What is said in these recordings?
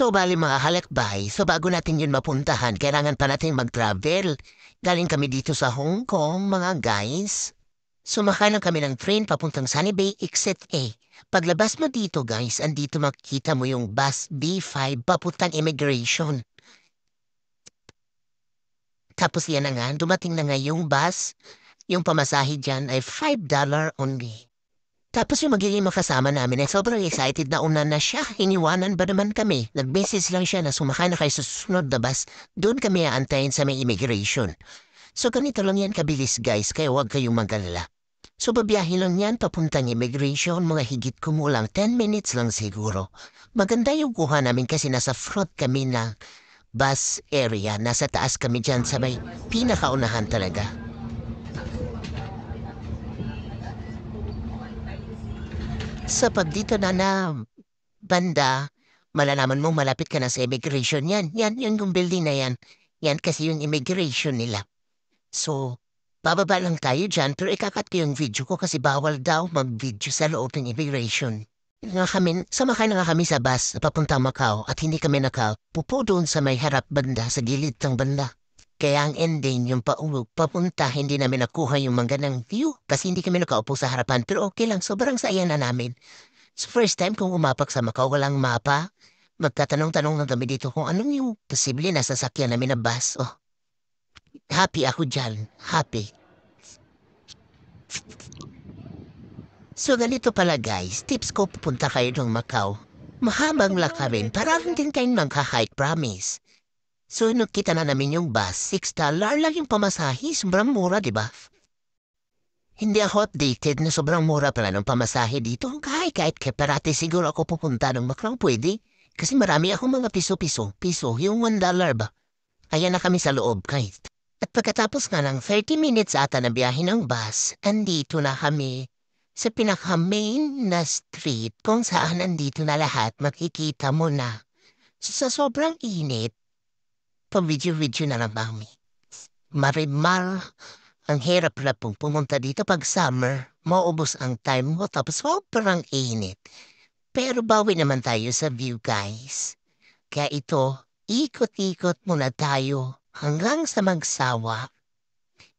So, bali mga halakbay, so bago natin yun mapuntahan, kailangan pa natin mag-travel. Galing kami dito sa Hong Kong, mga guys. Sumakay lang kami ng train papuntang Sunny Bay, exit A. Paglabas mo dito, guys, andito makikita mo yung bus B5 papuntang immigration. Tapos yan na nga, dumating na nga yung bus. Yung pamasahe dyan ay $5 only. Tapos yung magiging makasama namin ay sobrang excited na una na siya. Hiniwanan ba naman kami? Nag-message lang siya na sumakay na kay sa susunod na bus. Doon kami aantayin sa may immigration. So ganito lang yan kabilis guys, kaya huwag kayong magalala. So babiyahin lang yan papuntang immigration, mga higit kumulang 10 minutes lang siguro. Maganda yung kuha namin kasi nasa front kami na bus area. Nasa taas kami dyan sa may pinakaunahan talaga. Sa pagdito na na banda, malalaman mo malapit ka na sa immigration. Yan, yan, yan yung building na yan. Yan kasi yung immigration nila. So, bababa lang tayo dyan pero ikakat ko yung video ko kasi bawal daw mag-video sa loob ng immigration. Nga kami, sama na nga kami sa bus na papunta Macau at hindi kami nakal. Pupo doon sa may harap banda sa gilid ng banda. Kaya ang ending, yung paulog, um, papunta, hindi namin nakuha yung magandang view kasi hindi kami nakaupo sa harapan. Pero okay lang, sobrang saya na namin. So first time kong umapak sa Macau, walang mapa. Magtatanong-tanong na kami dito kung anong yung posible na sasakyan namin na bus. Oh, happy ako dyan. Happy. So ganito pala guys, tips ko pupunta kayo ng Macau. Mahabang lakarin para rin din kayong magka-hike, promise. So, nakita na namin yung bus. 6 dollar lang yung pamasahe. Sobrang mura, di ba? Hindi ako updated na sobrang mura pala ng pamasahe dito. Kahit kahit parati siguro ako pupunta ng Macau pwede. Kasi marami akong mga piso-piso. Piso, yung 1 dollar ba? Ayan na kami sa loob kahit. At pagkatapos nga ng 30 minutes ata na biyahe ng bus, andito na kami sa pinaka-main na street kung saan nandito na lahat makikita mo na. So, sa sobrang init, Pabidyo-bidyo na lang mami. Marimar, ang hirap na pong pumunta dito pag summer. Maubos ang time mo tapos sobrang init. Pero bawi naman tayo sa view guys. Kaya ito, ikot-ikot muna tayo hanggang sa magsawa.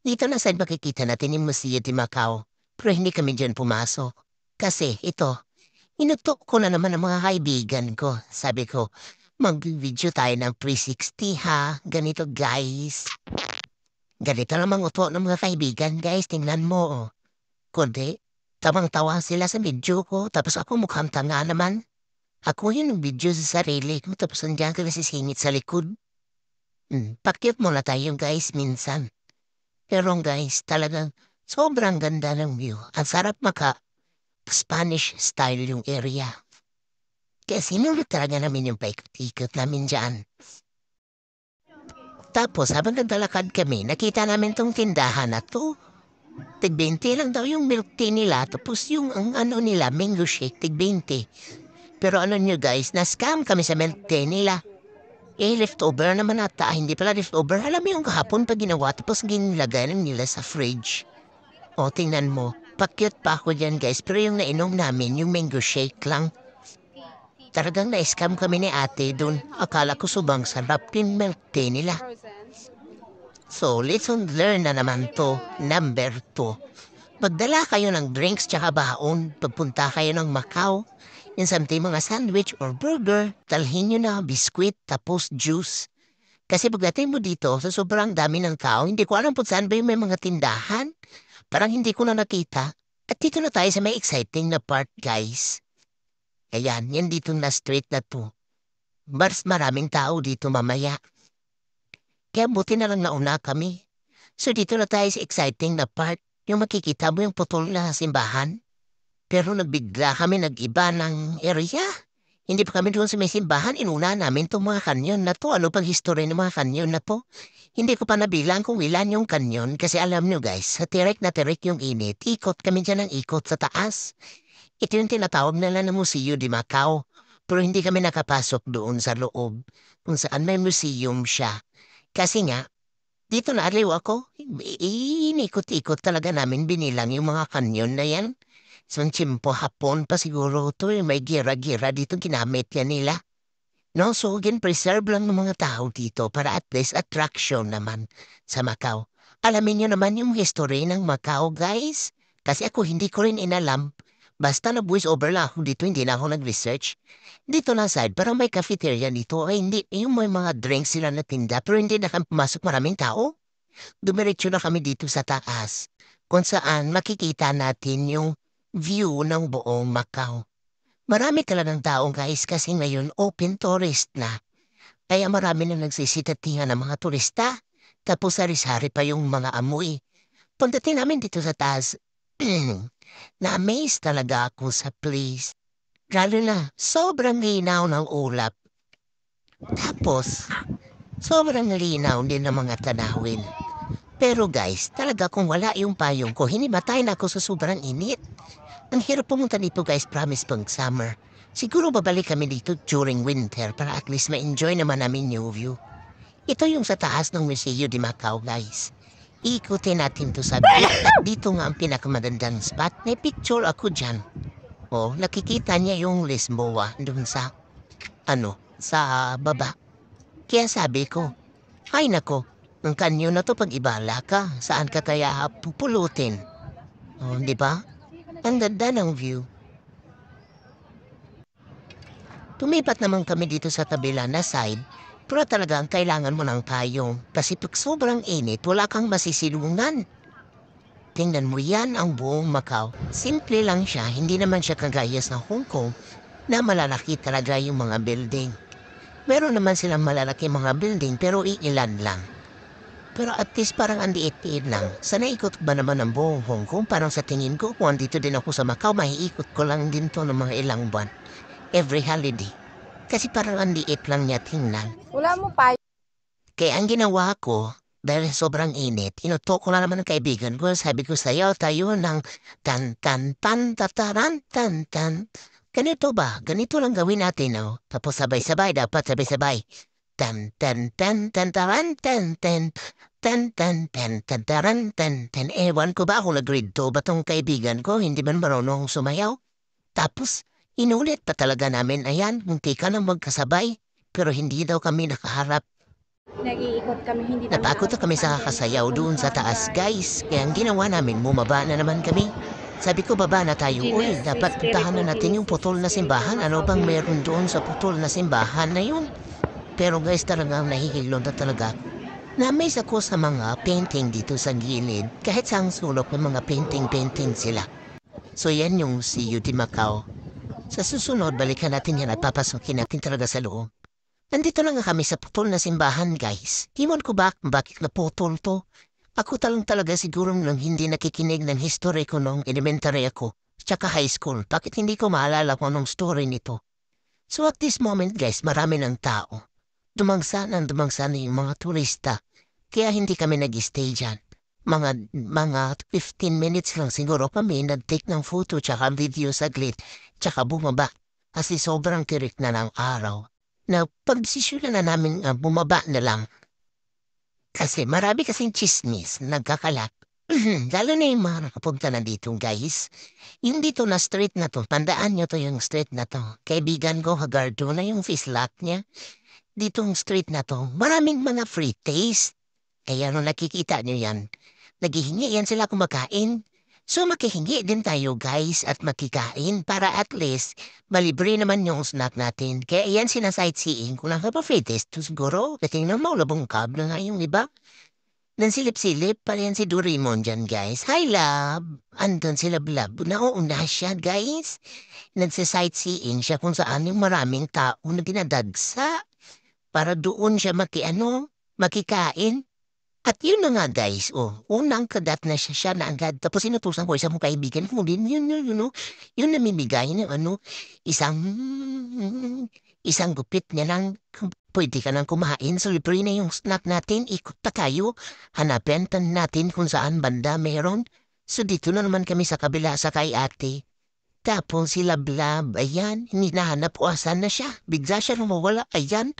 Dito na saan makikita natin yung Museo di Macau. Pero hindi kami dyan pumasok. Kasi ito, inutok ko na naman ang mga kaibigan ko. Sabi ko, Mag-video tayo ng 360 ha. Ganito guys. Ganito namang upo ng mga kaibigan guys. Tingnan mo oh. Kundi, tawang-tawa sila sa video ko. Tapos ako mukhang tanga naman. Ako yun ang video sa sarili ko. Tapos nandiyan ka na sisingit sa likod. Hmm, pakyat mo na tayo guys minsan. Pero guys, talagang sobrang ganda ng view. Ang sarap maka Spanish style yung area. Kasi nilutara niya namin yung paikot-ikot namin dyan. Tapos habang naglalakad kami, nakita namin tong tindahan na to. Tig 20 lang daw yung milk tea nila, tapos yung ang ano nila, mango shake, tig 20. Pero ano nyo guys, na-scam kami sa milk tea nila. Eh, leftover naman ata, ah, hindi pala leftover. Alam mo yung kahapon pa ginawa, tapos ginilagay nila sa fridge. O, tingnan mo, pakyut pa ako dyan guys, pero yung nainom namin, yung mango shake lang. Talagang na-scam kami ni ate dun. Akala ko subang sarap pinmelt milk nila. So, lesson learned na naman to. Number 2. Magdala kayo ng drinks tsaka baon. Pagpunta kayo ng Macau. Yung something mga sandwich or burger, talhin nyo na biskwit tapos juice. Kasi pagdating mo dito, sa sobrang dami ng tao, hindi ko alam kung saan ba yung may mga tindahan. Parang hindi ko na nakita. At dito na tayo sa may exciting na part, guys. Ayan, yan dito na street na to. Mars, maraming tao dito mamaya. Kaya buti na lang nauna kami. So dito na tayo sa exciting na part. Yung makikita mo yung putol na simbahan. Pero nagbigla kami nag-iba ng area. Hindi pa kami doon sa may simbahan. Inuna namin itong mga kanyon na to. Ano pang history ng mga kanyon na po? Hindi ko pa nabilang kung ilan yung kanyon kasi alam nyo guys, sa tirek na tirek yung init. Ikot kami dyan ng ikot sa taas. Ito yung tinatawag nila na museum di Macau. Pero hindi kami nakapasok doon sa loob kung saan may museum siya. Kasi nga, dito na aliw ako, inikot-ikot talaga namin binilang yung mga kanyon na yan. Isang chimpo hapon pa siguro to, eh. may gira-gira dito ginamit yan nila. No, so again, preserve lang ng mga tao dito para at least attraction naman sa Macau. Alamin niyo naman yung history ng Macau, guys. Kasi ako hindi ko rin inalam. Basta na voice over lang ako dito, hindi na ako nag-research. Dito lang side, parang may cafeteria dito. Ay, eh, hindi, eh, yung may mga drinks sila na tinda, pero hindi na kami pumasok maraming tao. Dumiretso na kami dito sa taas, kung saan makikita natin yung view ng buong Macau. Marami talagang tao guys kasi ngayon open tourist na. Kaya marami na nagsisitatingan ng mga turista. Tapos sari-sari pa yung mga amoy. Pundating namin dito sa taas, Na-amaze talaga ako sa place. Lalo na, sobrang linaw ng ulap. Tapos, sobrang linaw din ng mga tanawin. Pero guys, talaga kung wala yung payong ko, na ako sa sobrang init. Ang hirap pumunta dito guys, promise pang summer. Siguro babalik kami dito during winter para at least ma-enjoy naman namin yung view. Ito yung sa taas ng Museo de Macau guys. Ikutin natin to sa dito nga ang pinakamagandang spot. May picture ako dyan. O, oh, nakikita niya yung Lisboa dun sa, ano, sa baba. Kaya sabi ko, ay nako, ang kanyo na to pag ibala ka, saan ka kaya pupulutin? O, oh, di ba? Ang ganda ng view. Tumipat naman kami dito sa tabila na side pero talagang kailangan mo ng payong kasi pag sobrang init, wala kang masisilungan. Tingnan mo yan ang buong Macau. Simple lang siya, hindi naman siya kagaya sa Hong Kong na malalaki talaga yung mga building. Meron naman silang malalaki mga building pero iilan lang. Pero at least parang ang diit-tiit lang. Sana ikot ba naman ang buong Hong Kong? Parang sa tingin ko, kung andito din ako sa Macau, maiikot ko lang din to ng mga ilang buwan. Every holiday. Kasi parang ang liit lang niya tingnan. Wala mo pa. Kaya ang ginawa ko, dahil sobrang init, inutok ko na naman ng kaibigan ko. Sabi ko sa'yo, tayo ng tan-tan-tan, tataran-tan-tan. Ganito ba? Ganito lang gawin natin, oh. Tapos sabay-sabay, dapat sabay-sabay. Tan-tan-tan-tan-taran-tan-tan. Tan-tan-tan-tan-taran-tan-tan. Ewan ko ba kung nag-read to ba tong kaibigan ko? Hindi man marunong sumayaw? Tapos, Inulit pa talaga namin, ayan, munti ka nang magkasabay, pero hindi daw kami nakaharap. Nag-iikot kami, hindi na Natakot na kami sa kakasayaw doon sa taas, guys. Kaya ang ginawa namin, bumaba na naman kami. Sabi ko, baba na tayo. Uy, dapat puntahan na natin yung putol na simbahan. Ano bang meron doon sa putol na simbahan na yun? Pero guys, talaga nahihilo na talaga. Namaze ako sa mga painting dito sa gilid. Kahit sa ang sulok ng mga painting-painting sila. So yan yung CUT Macau. Sa susunod, balikan natin yan at papasukin natin talaga sa loob. Nandito na kami sa putol na simbahan, guys. Himon ko ba bakit naputol to? Ako talang talaga siguro nang hindi nakikinig ng history ko noong elementary ako, tsaka high school. Bakit hindi ko maalala kung anong story nito? So at this moment, guys, marami ng tao. Dumangsa ng dumangsa na yung mga turista. Kaya hindi kami nag-stay dyan. Mga, mga 15 minutes lang siguro kami nag-take ng photo tsaka video saglit tsaka bumaba kasi sobrang kirik na ng araw na pagsisyon na namin uh, bumaba na lang. Kasi marami kasing chismis nagkakalat. Lalo na yung mga nakapunta na dito guys. Yung dito na street na to, tandaan nyo to yung street na to. Kaibigan ko, Hagardo na yung fislak niya. Dito yung street na to, maraming mga free taste. Kaya nung nakikita nyo yan, naghihingi yan sila kumakain. So makihingi din tayo guys at makikain para at least malibre naman yung snack natin. Kaya yan sinasightseeing ko lang kapag test to siguro. Dating na maulabong cab na nga yung iba. Nansilip-silip pa rin si Doraemon dyan guys. Hi love! Andun si Lab Lab. Nauuna siya guys. Nagsisightseeing siya kung saan yung maraming tao na dinadagsa. Para doon siya makiano, makikain at yun na nga guys, oh, unang kagat na siya, siya na agad. Tapos inutusan ko isang kaibigan ko din, yun, yun, yun, oh, yun namimigay ng ano, isang, isang gupit niya lang, pwede ka nang kumain. So libre na yung snack natin, ikot pa tayo, hanapin natin kung saan banda meron. So dito na naman kami sa kabila sa kay ate. Tapos si Lablab, ayan, hinahanap ko asan na siya. Bigla siya lumawala, ayan.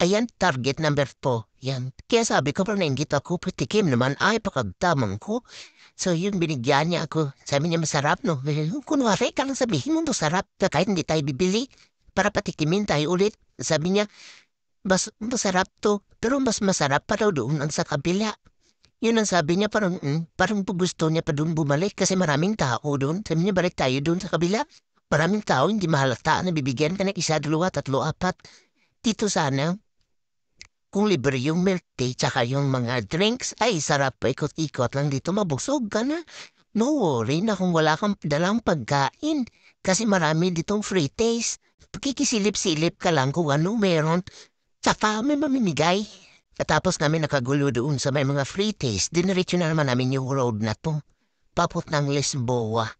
Ayan, target number po. Yan. Kaya sabi ko, nanggit ako, patikim naman. Ay, pakagtamang ko. So, yun, binigyan niya ako. Sabi niya, masarap, no? Kunwari, ka lang sabihin mo, masarap. Kahit hindi tayo bibili, para patikimin tayo ulit. Sabi niya, mas, masarap to, pero mas masarap pa daw doon ang sa kabila. Yun ang sabi niya, parang, mm, parang gusto niya pa doon bumalik kasi maraming tao doon. Sabi niya, balik tayo doon sa kabila. Maraming tao, hindi mahalata na bibigyan ka ng isa, dalawa, tatlo, apat. Dito sana, kung libre yung milk tea tsaka yung mga drinks, ay sarap paikot-ikot lang dito mabusog ka na. No worry na kung wala kang dalang pagkain kasi marami ditong free taste. Pakikisilip-silip ka lang kung ano meron. Sa may mamimigay. Katapos namin nakagulo doon sa may mga free taste, diniretso na naman namin yung road na to. Papot ng Lisboa.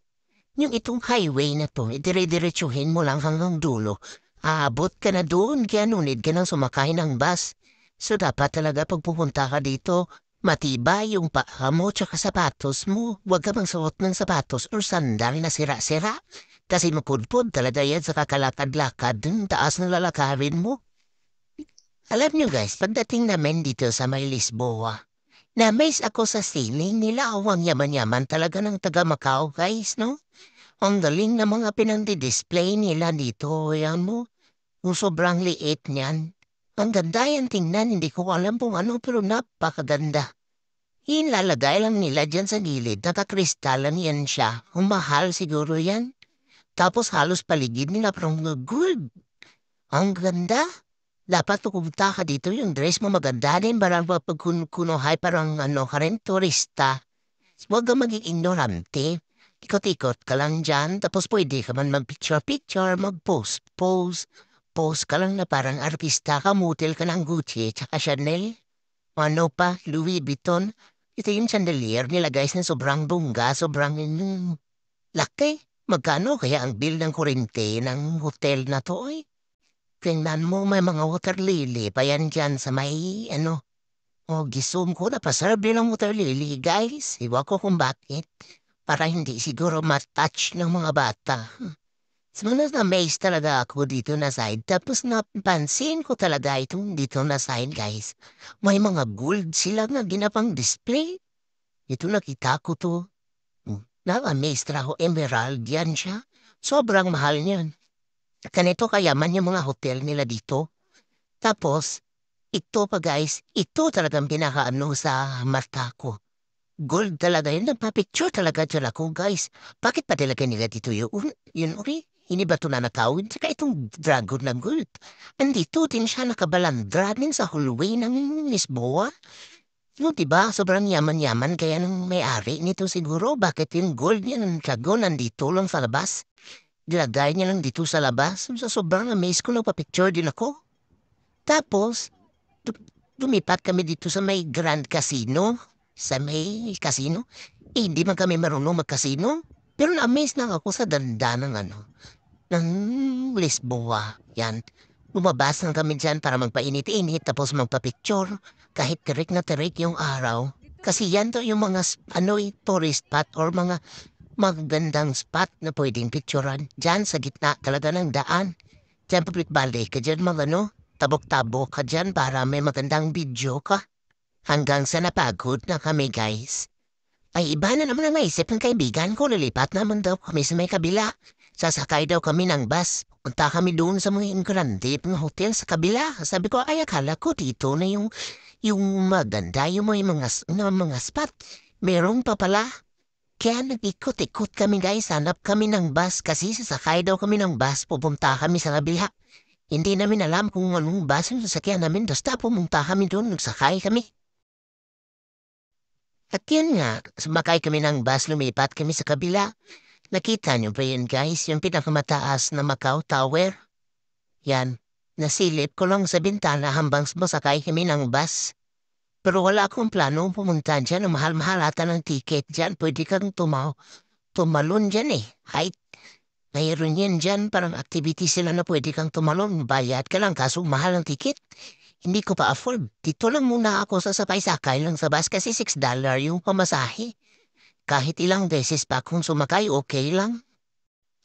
Yung itong highway na to, idire-diretsuhin mo lang hanggang dulo. Aabot ka na doon, kaya nunid ka nang sumakain ng bus. So dapat talaga pagpupunta ka dito, matibay yung paa mo tsaka sapatos mo. Huwag ka magsuot ng sapatos or sandal na sira-sira. Kasi mapudpod talaga yan sa kakalakad-lakad ng taas ng lalakarin mo. Alam nyo guys, pagdating namin dito sa may Lisboa, na ako sa siling nila o ang yaman-yaman talaga ng taga Macau guys, no? Ang galing na mga pinandi-display nila dito, yan mo. Yung sobrang liit niyan, ang ganda yan tingnan, hindi ko alam kung ano pero napakaganda. Hinlalagay lang nila dyan sa gilid, nakakristalan yan siya. Umahal siguro yan. Tapos halos paligid nila from the gold. Ang ganda. Dapat pupunta ka dito yung dress mo maganda din para pagkunuhay parang ano ka rin, turista. Huwag ka maging ignorante. Ikot-ikot ka lang dyan, tapos pwede ka man mag-picture-picture, mag-post-post. Pose ka lang na parang artista ka, motel ka ng Gucci tsaka Chanel. Ano pa, Louis Vuitton. Ito yung chandelier nila guys na sobrang bunga, sobrang mm, laki. Magkano kaya ang bill ng kurente ng hotel na to eh? Tingnan mo, may mga water lily pa yan dyan sa may, ano, o gisum ko na paserve ng water lily, guys. Iwa ko kung bakit. Para hindi siguro matouch ng mga bata. So, na na talaga ako dito na side. Tapos napansin ko talaga itong dito na side, guys. May mga gold sila na ginapang display. Ito nakita ko to. Hmm, na-amaze ako. Emerald yan siya. Sobrang mahal niyan. Kanito kayaman yung mga hotel nila dito. Tapos, ito pa guys, ito talagang pinakaano sa mata ko. Gold talaga yun. Nagpa-picture talaga dyan ako guys. Bakit pa talaga nila dito yun? Yun, okay? inibato na nakawid sa itong dragon na gulp. Andito din siya nakabalandradin sa hallway ng Lisboa. No, diba? Sobrang yaman-yaman kaya ng may-ari nito siguro. Bakit yung gold niya ng dragon nandito lang sa labas? Dilagay niya lang dito sa labas. So, sobrang amaze ko. Nagpa-picture din ako. Tapos, lumipat kami dito sa may Grand Casino. Sa may casino. Eh, hindi man kami marunong magkasino. Pero na-amaze lang ako sa danda ng ano, ng Lisboa. Yan. Bumabas na kami dyan para magpainit-init tapos magpa-picture kahit tirik na tirik yung araw. Kasi yan to yung mga ano, tourist spot or mga magandang spot na pwedeng picturean. Dyan sa gitna talaga ng daan. Dyan public valley ka dyan mga ano, tabok-tabok ka dyan para may magandang video ka. Hanggang sa napagod na kami guys. Ay iba na naman ang naisip ng kaibigan ko, lilipat naman daw kami sa may kabila. Sasakay daw kami ng bus. Punta kami doon sa mga ingrande ng hotel sa kabila. Sabi ko, ay akala ko dito na yung, yung maganda, yung may mga, na mga spot. Meron pa pala. Kaya nag-ikot-ikot kami guys, hanap kami ng bus kasi sasakay daw kami ng bus, pupunta kami sa kabila. Hindi namin alam kung anong bus yung sasakyan namin, basta pumunta kami doon, nagsakay kami. At yun nga, sumakay kami ng bus, lumipat kami sa kabila. Nakita niyo ba yun guys? Yung pinakamataas na Macau Tower? Yan. Nasilip ko lang sa bintana hambang sumasakay kami ng bus. Pero wala akong plano pumunta dyan. Ang mahal-mahal ata ng ticket dyan. Pwede kang tumaw. Tumalon dyan eh. Height. Mayroon yan dyan. Parang activity sila na pwede kang tumalon. Bayad ka lang kaso mahal ang ticket. Hindi ko pa afford. Dito lang muna ako sa sakay lang sa bus kasi $6 yung pamasahe kahit ilang beses pa kung sumakay okay lang.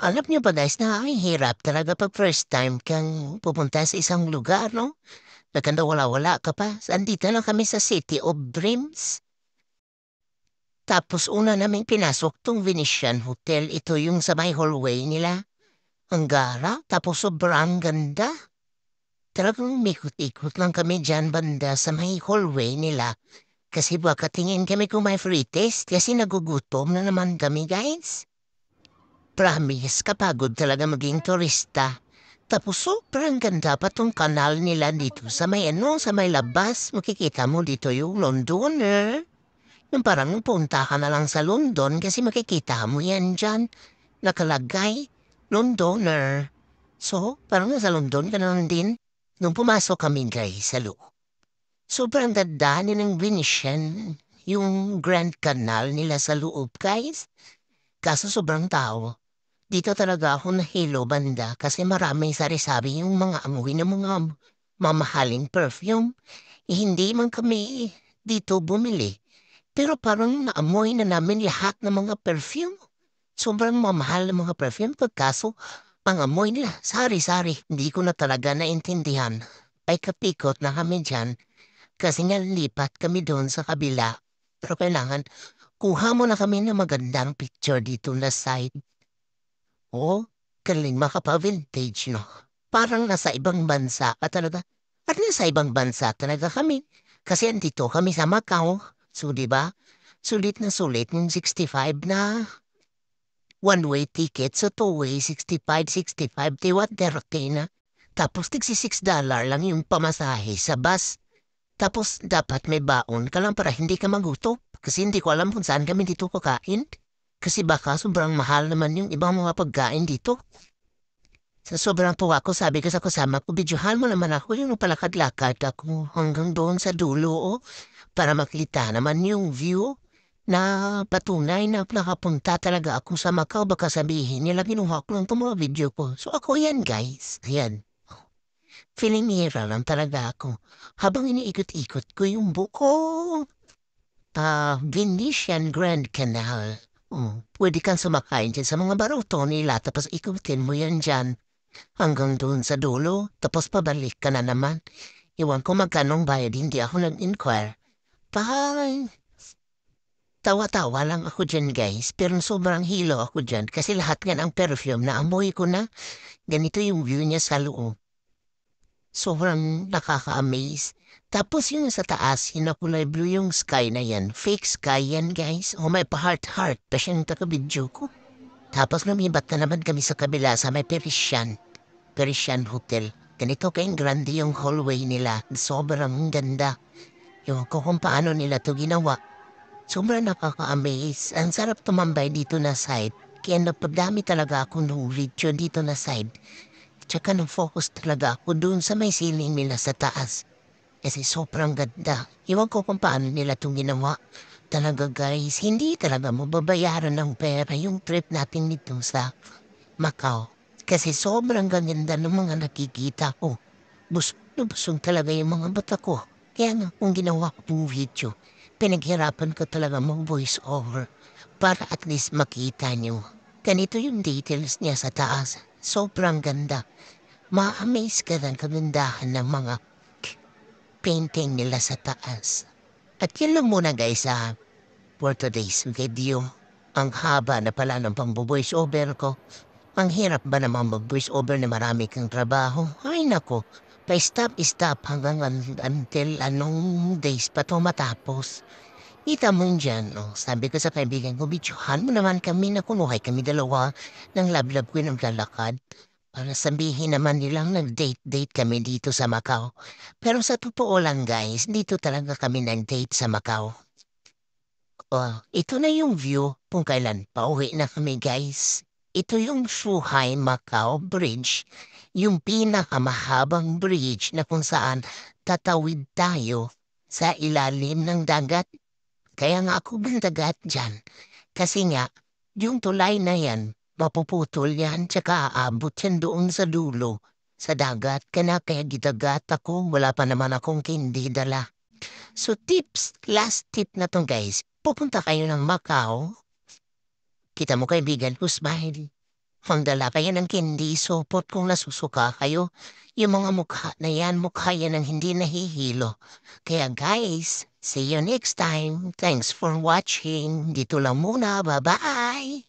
Alam niyo ba guys na ay hirap talaga pa first time kang pupunta sa isang lugar, no? Nagkanda wala-wala ka pa. Andito lang kami sa City of Dreams. Tapos una namin pinasok tong Venetian Hotel. Ito yung sa may hallway nila. Ang gara, tapos sobrang ganda. Talagang mikot-ikot lang kami dyan banda sa may hallway nila. Kasi baka tingin kami kung may free test kasi nagugutom na naman kami guys. Promise, kapagod talaga maging turista. Tapos sobrang ganda pa tong kanal nila dito sa may ano, sa may labas. Makikita mo dito yung Londoner. Nung parang punta ka na lang sa London kasi makikita mo yan dyan. Nakalagay, Londoner. So, parang nasa London ka na lang din. Nung pumasok kami guys sa loob, Sobrang dadaanin ng Venetian yung Grand Canal nila sa loob, guys. Kaso sobrang tao. Dito talaga ako nahilo banda kasi maraming sarisabi yung mga amoy ng mga mamahaling perfume. Eh, hindi man kami dito bumili. Pero parang naamoy na namin lahat ng mga perfume. Sobrang mamahal ng mga perfume pagkaso pangamoy nila. Sari-sari, hindi ko na talaga naintindihan. Paikapikot na kami dyan. Kasi nga lipat kami doon sa kabila. Pero kailangan, kuha mo na kami ng magandang picture dito na side. Oh, galing makapa-vintage, no? Parang nasa ibang bansa ka talaga. At nasa ibang bansa talaga kami. Kasi andito kami sa Macau. So, di ba? Sulit na sulit yung 65 na one-way ticket. So, two-way, 65, 65, tiwat, na. Tapos, tigsi $6 lang yung pamasahe sa bus. Tapos dapat may baon ka lang para hindi ka magutom. Kasi hindi ko alam kung saan kami dito kakain. Kasi baka sobrang mahal naman yung ibang mga pagkain dito. Sa sobrang tuwa ko, sabi ko sa kasama ko, bidyuhan mo naman ako yung palakad-lakad ako hanggang doon sa dulo oh, para makita naman yung view na patunay na nakapunta talaga ako sa Macau. Baka sabihin nila, kinuha ko lang itong mga video ko. So ako yan guys. Ayan. Filingira lang talaga ako habang iniikot-ikot ko yung buko. ah, Venetian Grand Canal. Oh, pwede kang sumakain dyan sa mga baruto nila tapos ikutin mo yan dyan. Hanggang doon sa dulo, tapos pabalik ka na naman. Iwan ko magkanong bayad, hindi ako nag-inquire. Bye! Tawa-tawa lang ako dyan guys, pero sobrang hilo ako dyan kasi lahat nga ng perfume na amoy ko na. Ganito yung view niya sa loob sobrang nakaka-amaze. Tapos yung sa taas, yung nakulay blue yung sky na yan. Fake sky yan, guys. O oh, may pa-heart-heart pa siyang takabidyo ko. Tapos lumibat na naman kami sa kabila sa may Parisian. Parisian Hotel. Ganito kayong grande yung hallway nila. Sobrang ganda. Yung ko kung paano nila to ginawa. Sobrang nakaka-amaze. Ang sarap tumambay dito na side. Kaya napadami talaga ako ng video dito na side. Tsaka nag-focus talaga ako doon sa may ceiling nila sa taas. Kasi sobrang ganda. Iwan ko kung paano nila itong ginawa. Talaga guys, hindi talaga mababayaran ng pera yung trip natin nito sa Macau. Kasi sobrang ganda ng mga nakikita ko. Busog na busog talaga yung mga bata ko. Kaya nga kung ginawa ko yung video, pinaghirapan ko talaga mong voice over para at least makita niyo. Ganito yung details niya sa taas. Sobrang ganda. Ma-amaze ka ng kagandahan ng mga painting nila sa taas. At yun lang muna guys ha, ah, for today's video. Ang haba na pala ng pang over ko. Ang hirap ba naman mag-voice over na marami kang trabaho? Ay nako, pa-stop-stop hanggang un- until anong days pa to matapos. Ita mo yun dyan, no? Oh. Sabi ko sa kaibigan ko, bitsuhan mo naman kami na kumuhay kami dalawa ng lablab ko ng lalakad para sabihin naman nilang nag-date-date kami dito sa Macau. Pero sa totoo lang guys, dito talaga kami nag-date sa Macau. Oh, ito na yung view kung kailan pauwi na kami guys. Ito yung Shuhai Macau Bridge, yung pinakamahabang bridge na kung saan tatawid tayo sa ilalim ng dagat kaya nga ako bandagat dyan. Kasi nga, yung tulay na yan, mapuputol yan, tsaka aabot yan doon sa dulo, sa dagat. Kaya kaya gidagat ako, wala pa naman akong kindi dala. So tips, last tip na to guys, pupunta kayo ng Macau, kita mo kaibigan ko smile. Ang dala pa yan ng candy, sopot kung nasusuka kayo. Yung mga mukha na yan, mukha yan ang hindi nahihilo. Kaya guys, See you next time. Thanks for watching. Dito muna. Bye-bye.